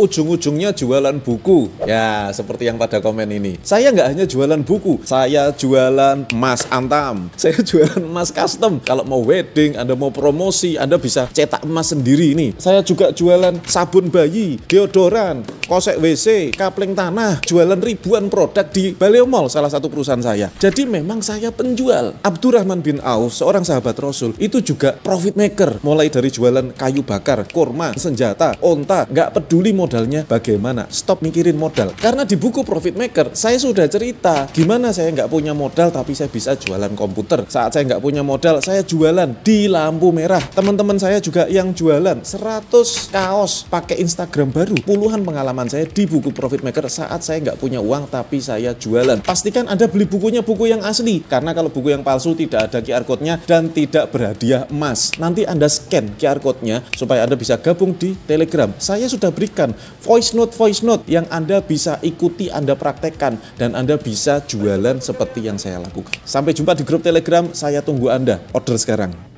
ujung-ujungnya jualan buku. Ya, seperti yang pada komen ini. Saya nggak hanya jualan buku, saya jualan emas antam, saya jualan emas custom. Kalau mau wedding, Anda mau promosi, Anda bisa cetak emas sendiri ini. Saya juga jualan sabun bayi, deodoran, kosek WC, kapling tanah, jualan ribuan produk di Baleo Mall, salah satu perusahaan saya. Jadi memang saya penjual. Abdurrahman bin Auf, seorang sahabat Rasul, itu juga profit maker. Mulai dari jualan kayu bakar, kurma, senjata, onta, nggak peduli modalnya bagaimana. Stop mikirin modal. Karena di buku Profit Maker, saya sudah cerita gimana saya nggak punya modal tapi saya bisa jualan komputer. Saat saya nggak punya modal, saya jualan di lampu merah. Teman-teman saya juga yang jualan 100 kaos pakai Instagram baru, puluhan pengalaman pengalaman saya di buku Profit Maker saat saya nggak punya uang tapi saya jualan. Pastikan Anda beli bukunya buku yang asli karena kalau buku yang palsu tidak ada QR code-nya dan tidak berhadiah emas. Nanti Anda scan QR code-nya supaya Anda bisa gabung di Telegram. Saya sudah berikan voice note voice note yang Anda bisa ikuti, Anda praktekkan dan Anda bisa jualan seperti yang saya lakukan. Sampai jumpa di grup Telegram, saya tunggu Anda. Order sekarang.